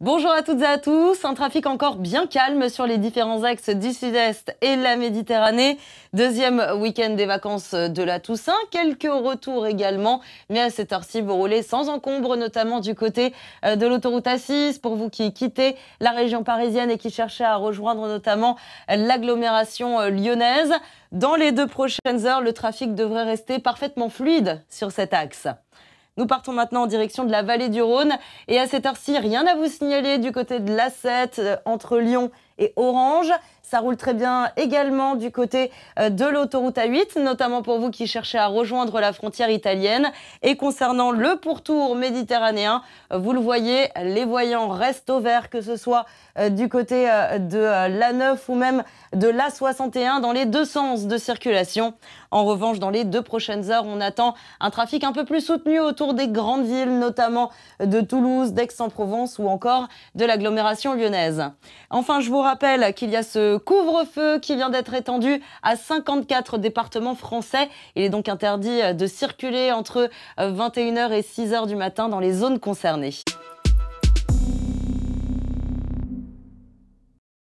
Bonjour à toutes et à tous. Un trafic encore bien calme sur les différents axes du sud-est et la Méditerranée. Deuxième week-end des vacances de la Toussaint. Quelques retours également, mais à cette heure-ci, vous roulez sans encombre, notamment du côté euh, de l'autoroute a Pour vous qui quittez la région parisienne et qui cherchez à rejoindre notamment l'agglomération euh, lyonnaise, dans les deux prochaines heures, le trafic devrait rester parfaitement fluide sur cet axe. Nous partons maintenant en direction de la vallée du Rhône. Et à cette heure-ci, rien à vous signaler du côté de l'A7 euh, entre Lyon et Orange. Ça roule très bien également du côté euh, de l'autoroute A8, notamment pour vous qui cherchez à rejoindre la frontière italienne. Et concernant le pourtour méditerranéen, euh, vous le voyez, les voyants restent au vert, que ce soit euh, du côté de l'A9 ou même de l'A61 dans les deux sens de circulation. En revanche, dans les deux prochaines heures, on attend un trafic un peu plus soutenu autour des grandes villes, notamment de Toulouse, d'Aix-en-Provence ou encore de l'agglomération lyonnaise. Enfin, je vous rappelle qu'il y a ce couvre-feu qui vient d'être étendu à 54 départements français. Il est donc interdit euh, de circuler entre 21h euh, et 6h du matin dans les zones concernées.